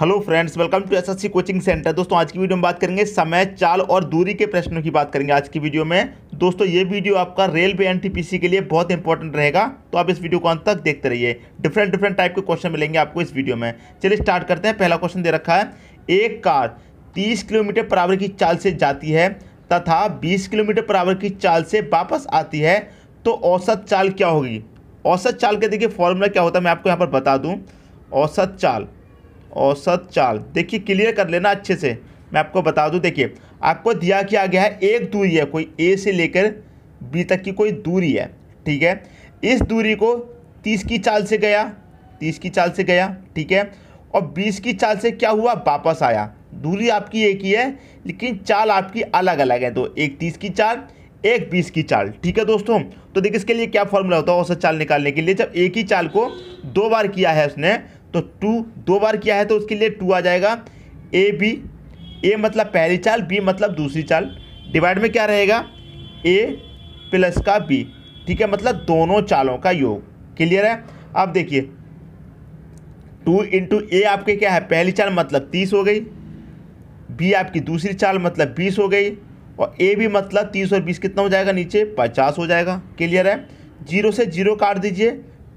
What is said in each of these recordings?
hello friends welcome to SSC coaching centre दोस्तों आज की वीडियो में बात करेंगे समय चाल और दूरी के प्रश्नों की बात करेंगे आज की वीडियो में दोस्तों ये वीडियो आपका रेलवे एनटीपीसी के लिए बहुत इंपॉर्टेंट रहेगा तो आप इस वीडियो को अंत तक देखते रहिए डिफरेंट डिफरेंट टाइप के क्वेश्चन मिलेंगे आपको इस वीडियो में चलिए स्टार्ट करते हैं पहला क्वेश्चन दे रखा है एक कार तीस किलोमीटर पर आवर की चाल से जाती है तथा बीस किलोमीटर पर आवर की चाल से वापस आती है तो औसत चाल क्या होगी औसत चाल के देखिए फॉर्मूला क्या होता है मैं आपको यहाँ पर बता दूँ औसत चाल औसत चाल देखिए क्लियर कर लेना अच्छे से मैं आपको बता दूं देखिए आपको दिया क्या गया है एक दूरी है कोई ए से लेकर बी तक की कोई दूरी है ठीक है इस दूरी को तीस की चाल से गया तीस की चाल से गया ठीक है और बीस की चाल से क्या हुआ वापस आया दूरी आपकी एक ही है लेकिन चाल आपकी अलग अलग है तो एक तीस की चाल एक बीस की चाल ठीक है दोस्तों तो देखिए इसके लिए क्या फॉर्मूला होता है औसत चाल निकालने के लिए जब एक ही चाल को दो बार किया है उसने तो टू दो बार किया है तो उसके लिए टू आ जाएगा ए बी ए मतलब पहली चाल बी मतलब दूसरी चाल डिवाइड में क्या रहेगा ए प्लस का बी ठीक है मतलब दोनों चालों का योग क्लियर है अब देखिए टू इंटू ए आपके क्या है पहली चाल मतलब तीस हो गई बी आपकी दूसरी चाल मतलब बीस हो गई और ए भी मतलब तीस और बीस कितना हो जाएगा नीचे पचास हो जाएगा क्लियर है जीरो से जीरो काट दीजिए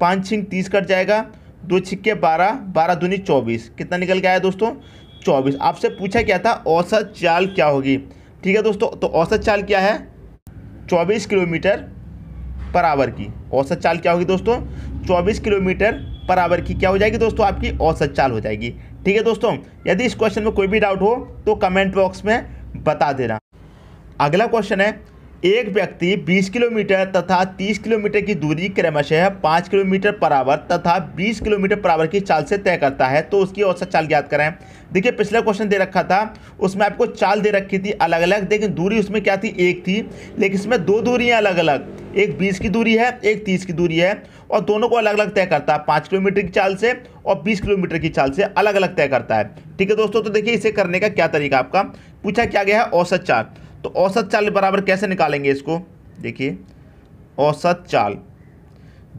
पाँच छिंग तीस कट जाएगा दो छिक्के बारह बारह दूनी चौबीस कितना निकल गया है दोस्तों चौबीस आपसे पूछा क्या था औसत चाल क्या होगी ठीक है दोस्तों तो औसत चाल क्या है चौबीस किलोमीटर पर आवर की औसत चाल क्या होगी दोस्तों चौबीस किलोमीटर पर आवर की क्या हो जाएगी दोस्तों आपकी औसत चाल हो जाएगी ठीक है दोस्तों यदि इस क्वेश्चन में कोई भी डाउट हो तो कमेंट बॉक्स में बता देना अगला क्वेश्चन है एक व्यक्ति 20 किलोमीटर तथा 30 किलोमीटर की दूरी क्रमशः 5 किलोमीटर पर आवर तथा 20 किलोमीटर पर आवर की चाल से तय करता है तो उसकी औसत चाल ज्ञात करें देखिए पिछला क्वेश्चन दे रखा था उसमें आपको चाल दे रखी थी अलग अलग लेकिन दूरी उसमें क्या थी एक थी लेकिन इसमें दो दूरियाँ अलग अलग एक बीस की दूरी है एक तीस की दूरी है और दोनों को अलग अलग तय करता है पाँच किलोमीटर की चाल से और बीस किलोमीटर की चाल से अलग अलग तय करता है ठीक है दोस्तों तो देखिए इसे करने का क्या तरीका आपका पूछा क्या गया है औसत चाल तो औसत चाल बराबर कैसे निकालेंगे इसको देखिए औसत चाल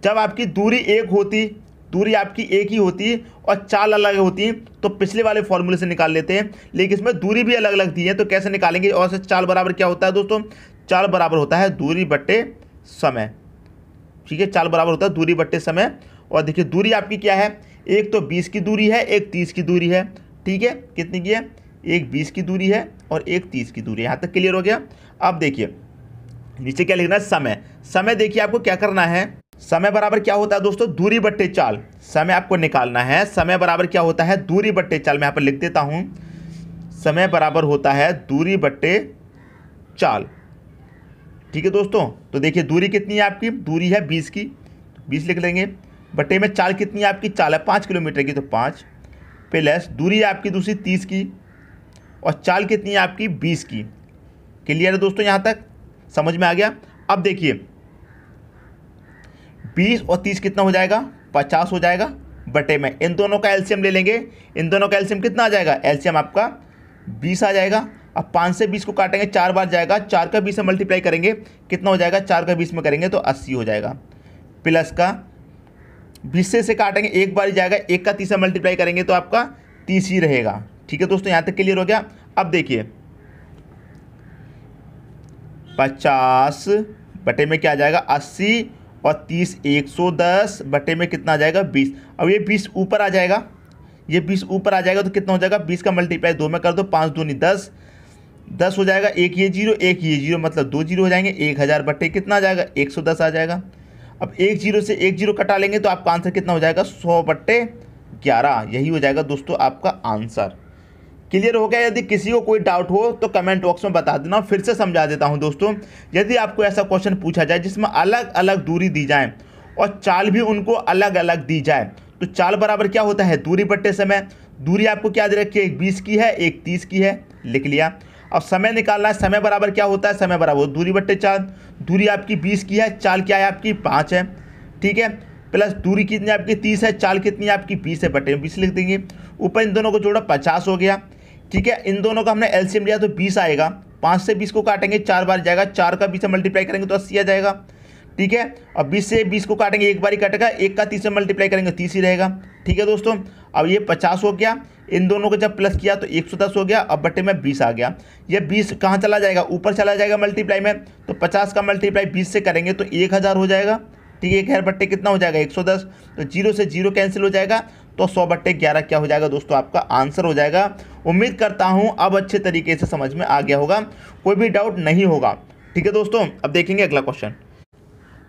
जब आपकी दूरी एक होती दूरी आपकी एक ही होती और चाल अलग होती तो पिछले वाले फॉर्मूले से निकाल लेते हैं लेकिन इसमें दूरी भी अलग अलग दी है तो कैसे निकालेंगे औसत चाल बराबर क्या होता है दोस्तों चाल बराबर होता है दूरी बट्टे समय ठीक है चाल बराबर होता है दूरी बट्टे समय और देखिए दूरी आपकी क्या है एक तो बीस की दूरी है एक तीस की दूरी है ठीक है कितनी की है एक बीस की दूरी है और एक तीस की दूरी है यहाँ तक क्लियर हो गया अब देखिए नीचे क्या लिखना है समय समय देखिए आपको क्या करना है समय बराबर क्या होता है दोस्तों दूरी बट्टे चाल समय आपको निकालना है समय बराबर क्या होता है दूरी बट्टे चाल मैं यहाँ पर लिख देता हूँ समय बराबर होता है दूरी बट्टे चाल ठीक है दोस्तों तो देखिए दूरी कितनी है आपकी दूरी है बीस की तो बीस लिख लेंगे बट्टे में चाल कितनी है आपकी चाल है पाँच किलोमीटर की तो पाँच प्लस दूरी आपकी दूसरी तीस की और चाल कितनी है आपकी बीस की क्लियर है दोस्तों यहाँ तक समझ में आ गया अब देखिए बीस और तीस कितना हो जाएगा पचास हो जाएगा बटे में इन दोनों का एल्शियम ले लेंगे इन दोनों का एल्शियम कितना आ जाएगा एल्शियम आपका बीस आ जाएगा अब पाँच से बीस को काटेंगे चार बार जाएगा चार का बीस से मल्टीप्लाई करेंगे कितना हो जाएगा चार का बीस में करेंगे तो अस्सी हो जाएगा प्लस का बीस से से काटेंगे एक बार जाएगा एक का तीस से मल्टीप्लाई करेंगे तो आपका तीस ही रहेगा ठीक है दोस्तों यहां तक क्लियर हो गया अब देखिए पचास बटे में क्या आ जाएगा अस्सी और तीस एक सौ दस बटे में कितना आ जाएगा बीस अब ये बीस ऊपर आ जाएगा ये बीस ऊपर आ जाएगा तो कितना हो जाएगा बीस का मल्टीप्लाई दो में कर दो पाँच दो नहीं दस दस हो जाएगा एक ये जीरो एक ये जीरो मतलब दो जीरो हो जाएंगे एक हज़ार बटे कितना आ जाएगा एक सौ दस आ जाएगा अब एक जीरो से एक जीरो कटा लेंगे तो आपका आंसर कितना हो जाएगा सौ बट्टे ग्यारह यही हो जाएगा दोस्तों आपका आंसर क्लियर हो गया यदि किसी को कोई डाउट हो तो कमेंट बॉक्स में बता देना फिर से समझा देता हूँ दोस्तों यदि आपको ऐसा क्वेश्चन पूछा जाए जिसमें अलग अलग दूरी दी जाए और चाल भी उनको अलग अलग दी जाए तो चाल बराबर क्या होता है दूरी बट्टे समय दूरी आपको क्या दे रखी है एक बीस की है एक तीस की है लिख लिया अब समय निकालना है समय बराबर क्या होता है समय बराबर दूरी बट्टे चाल दूरी आपकी बीस की है चाल क्या है आपकी पाँच है ठीक है प्लस दूरी कितनी आपकी तीस है चाल कितनी आपकी बीस है बटे बीस लिख देंगे ऊपर इन दोनों को जोड़ा पचास हो गया ठीक है इन दोनों का हमने एलसीएम लिया तो बीस आएगा पाँच से बीस को काटेंगे चार बार जाएगा चार का बीस से मल्टीप्लाई करेंगे तो अस्सी आ जाएगा ठीक है और बीस से बीस को काटेंगे एक बार ही काटेगा एक का तीस से मल्टीप्लाई करेंगे तीस ही रहेगा ठीक है दोस्तों अब ये पचास हो गया इन दोनों को जब प्लस किया तो एक सौ दस हो गया अब बटे में बीस आ गया ये बीस कहाँ चला जाएगा ऊपर चला जाएगा मल्टीप्लाई में तो पचास का मल्टीप्लाई बीस से करेंगे तो एक हज़ार हो जाएगा ठीक है एक हज़ार बट्टे कितना हो जाएगा एक सौ दस तो जीरो से जीरो कैंसिल हो जाएगा तो सौ बट्टे ग्यारह क्या हो जाएगा दोस्तों आपका आंसर हो जाएगा उम्मीद करता हूँ अब अच्छे तरीके से समझ में आ गया होगा कोई भी डाउट नहीं होगा ठीक है दोस्तों अब देखेंगे अगला क्वेश्चन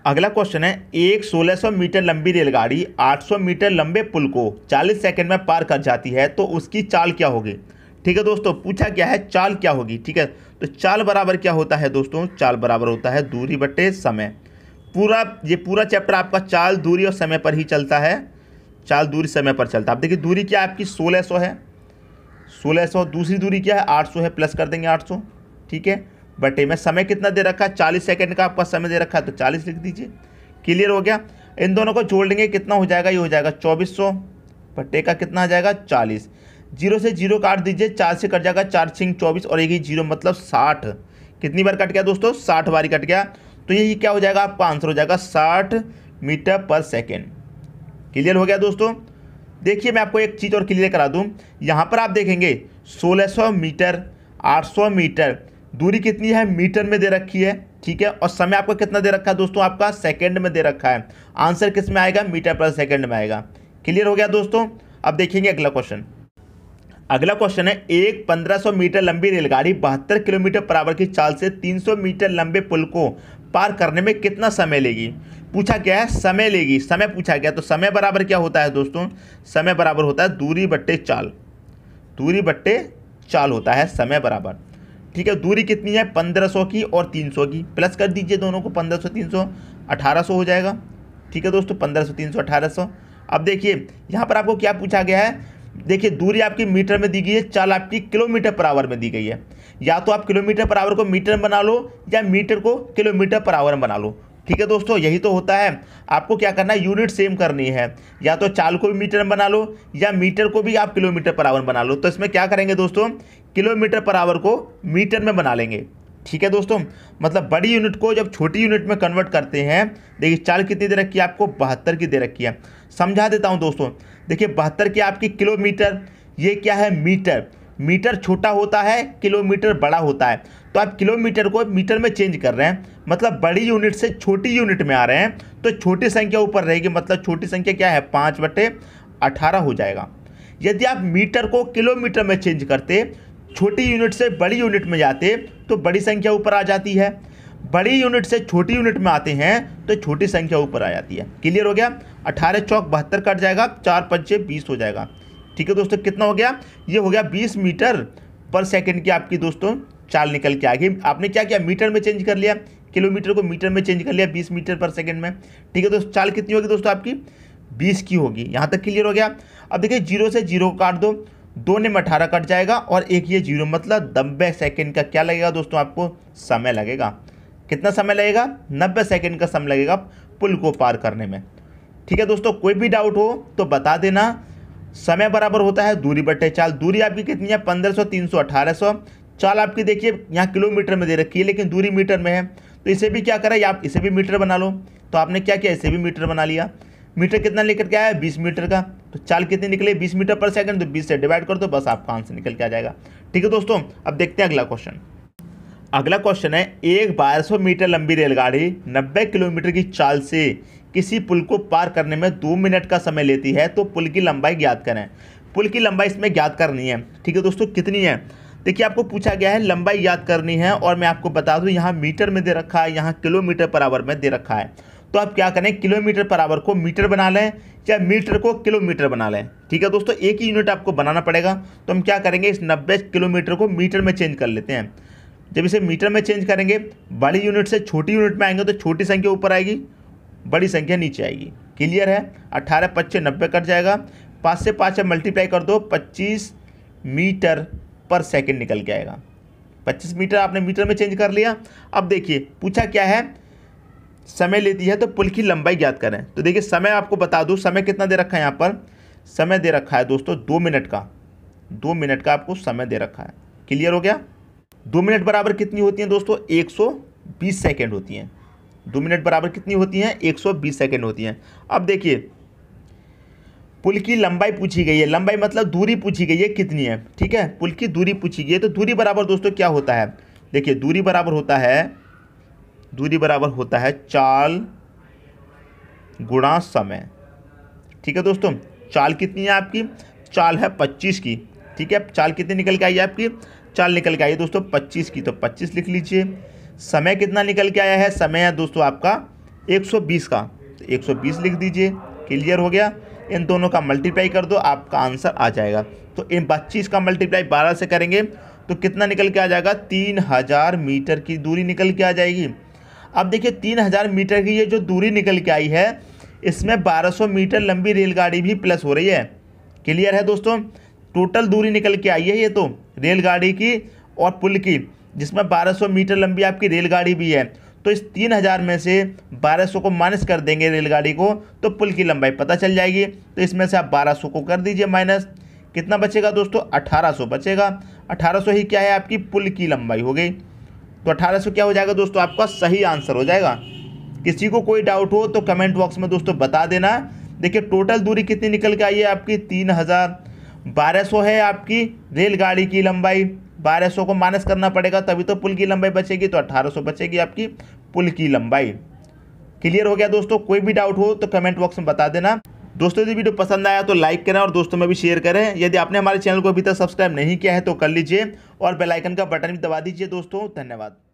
अगला क्वेश्चन है एक 1600 मीटर लंबी रेलगाड़ी 800 मीटर लंबे पुल को 40 सेकंड में पार कर जाती है तो उसकी चाल क्या होगी ठीक है दोस्तों पूछा क्या है चाल क्या होगी ठीक है तो चाल बराबर क्या होता है दोस्तों चाल बराबर होता है दूरी बटे समय पूरा ये पूरा चैप्टर आपका चाल दूरी और समय पर ही चलता है चाल दूरी समय पर चलता है आप देखिए दूरी क्या आपकी सोलह सौ है सोलह सौ दूसरी दूरी क्या है आठ सौ है प्लस कर देंगे आठ सौ ठीक है बटे में समय कितना दे रखा है चालीस सेकेंड का आपका समय दे रखा है तो चालीस लिख दीजिए क्लियर हो गया इन दोनों को जोड़ लेंगे कितना हो जाएगा ये हो जाएगा चौबीस सौ बटे का कितना आ जाएगा चालीस जीरो से जीरो काट दीजिए चार से कट जाएगा चार छिंग चौबीस और एक ही जीरो मतलब साठ कितनी बार कट गया दोस्तों साठ बार कट गया तो यही क्या हो जाएगा आपका आंसर हो जाएगा साठ मीटर पर सेकेंड क्लियर हो गया दोस्तों देखिए मैं आपको एक चीज़ और क्लियर करा दूँ यहाँ पर आप देखेंगे सोलह मीटर आठ मीटर दूरी कितनी है मीटर में दे रखी है ठीक है और समय आपको कितना दे रखा है दोस्तों आपका सेकंड में दे रखा है आंसर किस में आएगा मीटर पर सेकंड में आएगा क्लियर हो गया दोस्तों अब देखेंगे अगला क्वेश्चन अगला क्वेश्चन है एक 1500 मीटर लंबी रेलगाड़ी बहत्तर किलोमीटर पर आवर की चाल से 300 मीटर लंबे पुल को पार करने में कितना समय लेगी पूछा गया है समय लेगी समय पूछा गया तो समय बराबर क्या होता है दोस्तों समय बराबर होता है दूरी बट्टे चाल दूरी बट्टे चाल होता है समय बराबर ठीक है दूरी कितनी है पंद्रह सौ की और तीन सौ की प्लस कर दीजिए दोनों को पंद्रह सौ तीन सौ अठारह सौ हो जाएगा ठीक है दोस्तों पंद्रह सौ तीन सौ अठारह सौ अब देखिए यहाँ पर आपको क्या पूछा गया है देखिए दूरी आपकी मीटर में दी गई है चाल आपकी किलोमीटर पर आवर में दी गई है या तो आप किलोमीटर पर आवर को मीटर में बना लो या मीटर को किलोमीटर पर आवर में बना लो ठीक है दोस्तों यही तो होता है आपको क्या करना है यूनिट सेम करनी है या तो चाल को भी मीटर में बना लो या मीटर को भी आप किलोमीटर पर आवर बना लो तो इसमें क्या करेंगे दोस्तों किलोमीटर पर आवर को मीटर में बना लेंगे ठीक है दोस्तों मतलब बड़ी यूनिट को जब छोटी यूनिट में कन्वर्ट करते हैं देखिए चाल कितनी दे रखी है आपको बहत्तर की दे रखी है समझा देता हूँ दोस्तों देखिए बहत्तर की आपकी किलोमीटर ये क्या है मीटर मीटर छोटा होता है किलोमीटर बड़ा होता है तो आप किलोमीटर को मीटर में चेंज कर रहे हैं मतलब बड़ी यूनिट से छोटी यूनिट में आ रहे हैं तो छोटी संख्या ऊपर रहेगी मतलब छोटी संख्या क्या है पाँच बटे अठारह हो जाएगा यदि आप मीटर को किलोमीटर में चेंज करते छोटी यूनिट से बड़ी यूनिट में जाते तो बड़ी संख्या ऊपर आ जाती है बड़ी यूनिट से छोटी यूनिट में आते हैं तो छोटी संख्या ऊपर आ जाती है क्लियर हो गया अठारह चौक बहत्तर कट जाएगा चार पंचे बीस हो जाएगा ठीक है दोस्तों कितना हो गया ये हो गया बीस मीटर पर सेकेंड की आपकी दोस्तों चाल निकल के आ गई आपने क्या किया मीटर में चेंज कर लिया किलोमीटर को मीटर में चेंज कर लिया बीस मीटर पर सेकेंड में ठीक है दोस्तों चाल कितनी होगी दोस्तों आपकी बीस की होगी यहाँ तक क्लियर हो गया अब देखिए जीरो से जीरो काट दो दोने में अठारह कट जाएगा और एक ये जीरो मतलब नब्बे सेकेंड का क्या लगेगा दोस्तों आपको समय लगेगा कितना समय लगेगा नब्बे सेकेंड का समय लगेगा पुल को पार करने में ठीक है दोस्तों कोई भी डाउट हो तो बता देना समय बराबर होता है दूरी बटे चाल दूरी आपकी कितनी है पंद्रह सौ तीन सौ अठारह सौ चाल आपकी देखिए यहाँ किलोमीटर में दे रखी है लेकिन दूरी मीटर में है तो इसे भी क्या करें आप इसे भी मीटर बना लो तो आपने क्या किया इसे भी मीटर बना लिया मीटर कितना लेकर के आया बीस मीटर का तो चाल कितनी निकले बीस मीटर पर सेकेंड तो बीस से डिवाइड कर दो बस बस आपका आंसर निकल के आ जाएगा ठीक है दोस्तों अब देखते हैं अगला क्वेश्चन अगला क्वेश्चन है एक 1200 मीटर लंबी रेलगाड़ी 90 किलोमीटर की चाल से किसी पुल को पार करने में दो मिनट का समय लेती है तो पुल की लंबाई ज्ञात करें पुल की लंबाई इसमें ज्ञात करनी है ठीक है दोस्तों कितनी है देखिए आपको पूछा गया है लंबाई याद करनी है और मैं आपको बता दूँ यहाँ मीटर में दे रखा है यहाँ किलोमीटर पर आवर में दे रखा है तो आप क्या करें किलोमीटर पर आवर को मीटर बना लें या मीटर को किलोमीटर बना लें ठीक है दोस्तों एक ही यूनिट आपको बनाना पड़ेगा तो हम क्या करेंगे इस नब्बे किलोमीटर को मीटर में चेंज कर लेते हैं जब इसे मीटर में चेंज करेंगे बड़ी यूनिट से छोटी यूनिट में आएंगे तो छोटी संख्या ऊपर आएगी बड़ी संख्या नीचे आएगी क्लियर है अट्ठारह पच्चे नब्बे कट जाएगा पाँच से पाँच है मल्टीप्लाई कर दो पच्चीस मीटर पर सेकेंड निकल के आएगा पच्चीस मीटर आपने मीटर में चेंज कर लिया अब देखिए पूछा क्या है समय लेती है तो पुल की लंबाई ज्ञात करें तो देखिए समय आपको बता दूँ समय कितना दे रखा है यहाँ पर समय दे रखा है दोस्तों दो मिनट का दो मिनट का आपको समय दे रखा है क्लियर हो गया दो मिनट बराबर कितनी होती हैं दोस्तों एक सौ बीस सेकेंड होती हैं दो मिनट बराबर कितनी होती हैं एक सौ बीस सेकेंड होती हैं अब देखिए पुल की लंबाई पूछी गई है लंबाई मतलब दूरी पूछी गई है कितनी है ठीक है पुल की दूरी पूछी गई है तो दूरी बराबर दोस्तों क्या होता है देखिए दूरी बराबर होता है दूरी बराबर होता है चाल गुणा समय ठीक है दोस्तों चाल कितनी है आपकी चाल है पच्चीस की ठीक है चाल कितनी निकल के आई है आपकी चाल निकल के आई है दोस्तों पच्चीस की तो पच्चीस लिख लीजिए समय कितना निकल के आया है समय है दोस्तों आपका बीस का तो बीस लिख दीजिए क्लियर हो गया इन दोनों का मल्टीप्लाई कर दो आपका आंसर आ जाएगा तो इन पच्चीस का मल्टीप्लाई बारह से करेंगे तो कितना निकल के आ जाएगा तीन हज़ार मीटर की दूरी निकल के आ जाएगी अब देखिए तीन हज़ार मीटर की ये जो दूरी निकल के आई है इसमें बारह सौ मीटर लंबी रेलगाड़ी भी प्लस हो रही है क्लियर है दोस्तों टोटल दूरी निकल के आई है ये तो रेलगाड़ी की और पुल की जिसमें 1200 मीटर लंबी आपकी रेलगाड़ी भी है तो इस 3000 में से 1200 को माइनस कर देंगे रेलगाड़ी को तो पुल की लंबाई पता चल जाएगी तो इसमें से आप 1200 को कर दीजिए माइनस कितना बचेगा दोस्तों 1800 बचेगा 1800 ही क्या है आपकी पुल की लंबाई हो गई तो 1800 क्या हो जाएगा दोस्तों आपका सही आंसर हो जाएगा किसी को कोई डाउट हो तो कमेंट बॉक्स में दोस्तों बता देना देखिए टोटल दूरी कितनी निकल के आई है आपकी तीन हज़ार 1200 है आपकी रेलगाड़ी की लंबाई 1200 को माइनस करना पड़ेगा तभी तो पुल की लंबाई बचेगी तो 1800 बचेगी आपकी पुल की लंबाई क्लियर हो गया दोस्तों कोई भी डाउट हो तो कमेंट बॉक्स में बता देना दोस्तों यदि वीडियो पसंद आया तो लाइक करें और दोस्तों में भी शेयर करें यदि आपने हमारे चैनल को अभी तक सब्सक्राइब नहीं किया है तो कर लीजिए और बेलाइकन का बटन भी दबा दीजिए दोस्तों धन्यवाद